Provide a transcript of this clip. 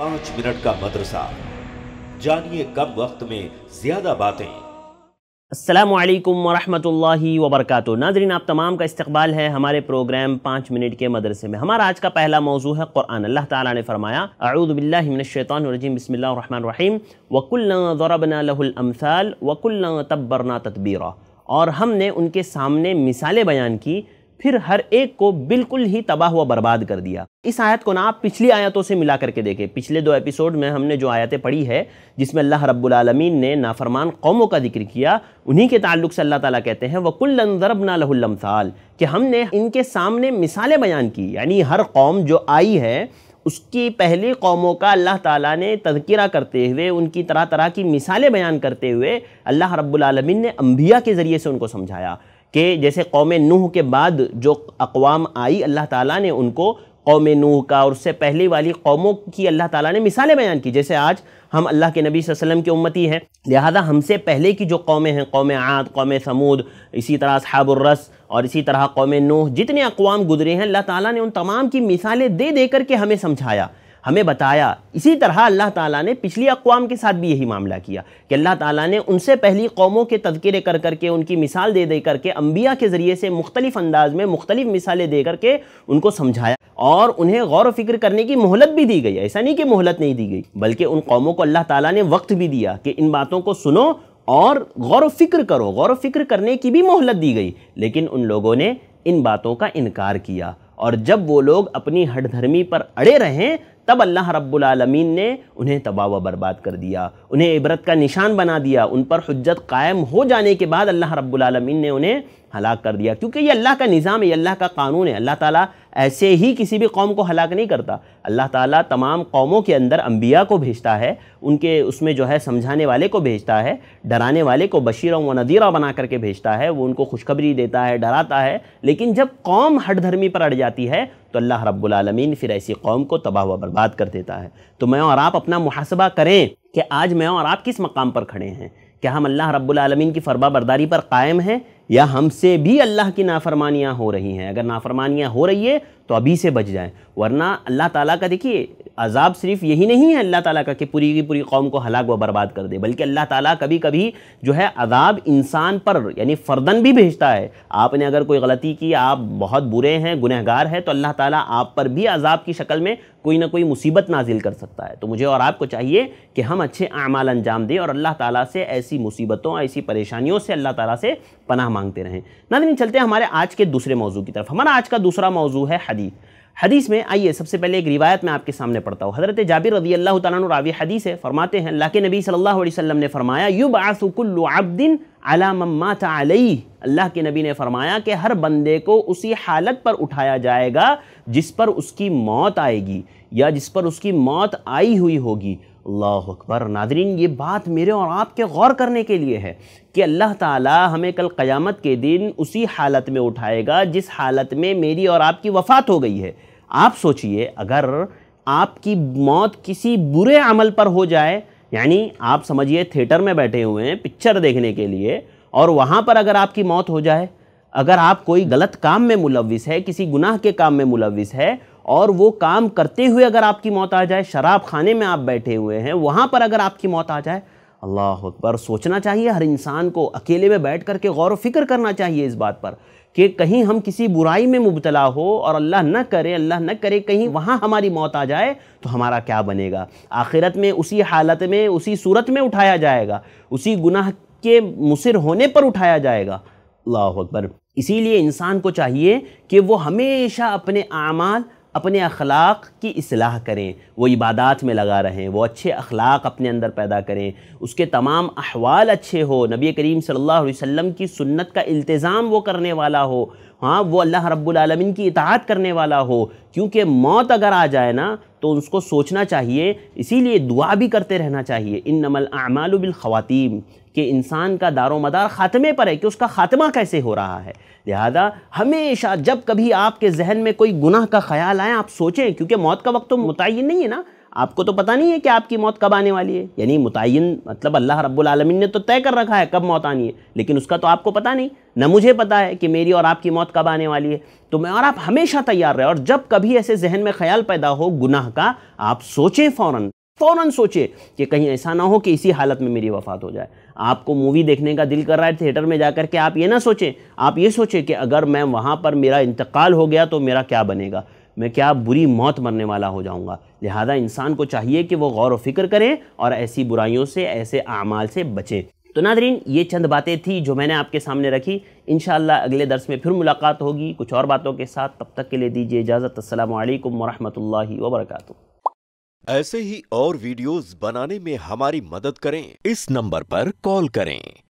पांच मिनट का मदरसा जानिए कम वक्त में ज्यादा बातें असलकम वरहमतुल्लाहि वबरकत नाजरीन आप तमाम का इस्तबाल है हमारे प्रोग्राम पाँच मिनट के मदरसे में हमारा आज का पहला मौजू है क़ुरान अल्लाह ताला ने फरमाया अऊदबिल्लिमिनशैतरजीम बसमीम वकुल्ला ज़रबना वकुल्ला तब्बरना तदबीर और हमने उनके सामने मिसालें बयान की फिर हर एक को बिल्कुल ही तबाह हुआ बर्बाद कर दिया इस आयत को ना आप पिछली आयतों से मिला करके देखें पिछले दो एपिसोड में हमने जो आयतें पढ़ी है जिसमें अल्लाह रब्बुल ने नाफरमान कौमों का जिक्र किया उन्हीं के ताल्लुक से अल्लाह ताला कहते हैं वकुल्लन ज़रबना लहुल्लमसाल कि हमने इनके सामने मिसालें बयान की यानी हर कौम जो आई है उसकी पहली कौमों का अल्लाह ताला ने तذकिरा करते हुए उनकी तरह तरह की मिसालें बयान करते हुए अल्लाह रब्बुल रबालमीन ने अम्बिया के ज़रिए से उनको समझाया कि जैसे कौम नूह के बाद जो अकवाम आई अल्लाह ताला ने उनको कौम नूह का और उससे पहले वाली कौमों की अल्लाह ताला ने मिसालें बयान की जैसे आज हम अल्लाह के नबी वसल्लम की उम्मती हैं लिहाजा हमसे पहले की जो कौमें हैं कौम आद कौम समूद इसी तरह सहाबुर्रस और इसी तरह कौम नूह जितने अकवाम गुजरे हैं अल्लाह ताला ने उन तमाम की मिसालें दे दे करके हमें समझाया हमें बताया इसी तरह अल्लाह ताला ने पिछली अकवाम के साथ भी यही मामला किया कि अल्लाह ताला ने उनसे पहली कौमों के तस्करे कर करके उनकी मिसाल दे दे करके अम्बिया के ज़रिए से मुख्तलिफ अंदाज में मुख्तलिफ मिसालें दे करके उनको समझाया और उन्हें गौर व फिक्र करने की मोहलत भी दी गई ऐसा नहीं कि मोहलत नहीं दी गई बल्कि उन कौमों को अल्लाह ताला ने वक्त भी दिया कि इन बातों को सुनो और गौर फिक्र करो गौर फिक्र करने की भी मोहलत दी गई लेकिन उन लोगों ने इन बातों का इनकार किया और जब वो लोग अपनी हठधर्मी पर अड़े रहें तब अल्लाह रब्बुल ने उन्हें तबाह व बर्बाद कर दिया उन्हें इबरत का निशान बना दिया उन पर हजत कायम हो जाने के बाद अल्लाह रब्बुल ने उन्हें हलाक कर दिया क्योंकि ये अल्लाह का निज़ाम है अल्लाह का कानून है अल्लाह ताला ऐसे ही किसी भी कौम को हलाक नहीं करता अल्लाह ताला तमाम कौमों के अंदर अम्बिया को भेजता है उनके उसमें जो है समझाने वाले को भेजता है डराने वाले को बशीर व नदीरा बना करके भेजता है वो उनको खुशखबरी देता है डराता है लेकिन जब कौम हठधर्मी पर अड़ जाती है तो अल्लाह रब्बुलमीन फिर ऐसी कौम को तबाह व बर्बाद कर देता है तो मैं और आप अपना मुहासबा करें कि आज मैं और आप किस मकाम पर खड़े हैं क्या हम अल्लाह रब्बुलमीन की फरमा बरदारी पर कायम हैं या हमसे भी अल्लाह की नाफरमानियाँ हो रही हैं अगर नाफरमानियाँ हो रही है तो अभी से बच जाएँ वरना अल्लाह ताली का देखिए अजाब सिर्फ यही नहीं है अल्लाह ताला का कि पूरी की पूरी कौम को हलाक व बर्बाद कर दे बल्कि अल्लाह ताला कभी कभी जो है अजाब इंसान पर यानी फ़र्दन भी भेजता है आपने अगर कोई गलती की आप बहुत बुरे हैं गुनहगार हैं तो अल्लाह ताला आप पर भी अजाब की शक्ल में कोई ना कोई मुसीबत नाजिल कर सकता है तो मुझे और आपको चाहिए कि हम अच्छे अमाल अंजाम दें और अल्लाह ताला से ऐसी मुसीबतों ऐसी परेशानियों से अल्लाह ताला से पनाह मांगते रहें नाजन चलते हैं हमारे आज के दूसरे मौजू की तरफ हमारा आज का दूसरा मौजू है हदीथ हदीस में आइए सबसे पहले एक रिवायत मैं आपके सामने पढ़ता हूँ हज़रत जाबिर रदी अल्लाह तावी हदीस है फरमाते हैं अल्लाह के नबी सल्लल्लाहु अलैहि वसल्लम ने फरमाया युब आसुकुल्लु आबदिन अला मम्मा अल्लाह के नबी ने फरमाया कि हर बंदे को उसी हालत पर उठाया जाएगा जिस पर उसकी मौत आएगी या जिस पर उसकी मौत आई हुई होगी अल्लाह अकबर नादरीन ये बात मेरे और आपके गौर करने के लिए है कि अल्लाह ताला हमें कल क़यामत के दिन उसी हालत में उठाएगा जिस हालत में मेरी और आपकी वफ़ात हो गई है आप सोचिए अगर आपकी मौत किसी बुरे अमल पर हो जाए यानी आप समझिए थिएटर में बैठे हुए हैं पिक्चर देखने के लिए और वहाँ पर अगर आपकी मौत हो जाए अगर आप कोई गलत काम में मुलविस है किसी गुनाह के काम में मुलविस है और वो काम करते हुए अगर आपकी मौत आ जाए शराब खाने में आप बैठे हुए हैं वहाँ पर अगर आपकी मौत आ जाए अल्लाह अकबर सोचना चाहिए हर इंसान को अकेले में बैठ कर के गौर फिक्र करना चाहिए इस बात पर कि कहीं हम किसी बुराई में मुबतला हो और अल्लाह न करे अल्लाह न करे कहीं वहाँ हमारी मौत आ जाए तो हमारा क्या बनेगा आखिरत में उसी हालत में उसी सूरत में उठाया जाएगा उसी गुनाह के मुसर होने पर उठाया जाएगा अल्लाह अकबर इसीलिए इंसान को चाहिए कि वो हमेशा अपने आमाल अपने अखलाक की असलाह करें वो इबादत में लगा रहें वो अच्छे अखलाक अपने अंदर पैदा करें उसके तमाम अहवाल अच्छे हो नबी करीम सल्लल्लाहु अलैहि वसल्लम की सुन्नत का इल्तज़ाम वो करने वाला हो हाँ वो अल्लाह रब्बुल रब्लमिन की इतात करने वाला हो क्योंकि मौत अगर आ जाए ना तो उसको सोचना चाहिए इसीलिए दुआ भी करते रहना चाहिए इन नमल आमाल ख़वातीम कि इंसान का दारो मदार ख़ात्मे पर है कि उसका ख़ात्मा कैसे हो रहा है लिहाजा हमेशा जब कभी आपके जहन में कोई गुनाह का ख्याल आए आप सोचें क्योंकि मौत का वक्त तो मुतिन नहीं है ना आपको तो पता नहीं है कि आपकी मौत कब आने वाली है यानी मुतिन मतलब अल्लाह रब्बुल रब्लमिन ने तो तय कर रखा है कब मौत आनी है लेकिन उसका तो आपको पता नहीं ना मुझे पता है कि मेरी और आपकी मौत कब आने वाली है तो मैं और आप हमेशा तैयार रहे और जब कभी ऐसे जहन में ख्याल पैदा हो गुनाह का आप सोचें फ़ौर फ़ौरन सोचे कि कहीं ऐसा ना हो कि इसी हालत में मेरी वफात हो जाए आपको मूवी देखने का दिल कर रहा है थिएटर में जा के आप ये ना सोचें आप ये सोचें कि अगर मैं वहाँ पर मेरा इंतकाल हो गया तो मेरा क्या बनेगा मैं क्या बुरी मौत मरने वाला हो जाऊँगा लिहाजा इंसान को चाहिए कि वो गौर व फिक्र करें और ऐसी बुराइयों से ऐसे अमाल से बचें तो नादरीन ये चंद बातें थी जो मैंने आपके सामने रखी इन अगले दर्स में फिर मुलाकात होगी कुछ और बातों के साथ तब तक के लिए दीजिए इजाज़त अल्लाम वरहमल वबरकू ऐसे ही और वीडियोस बनाने में हमारी मदद करें इस नंबर पर कॉल करें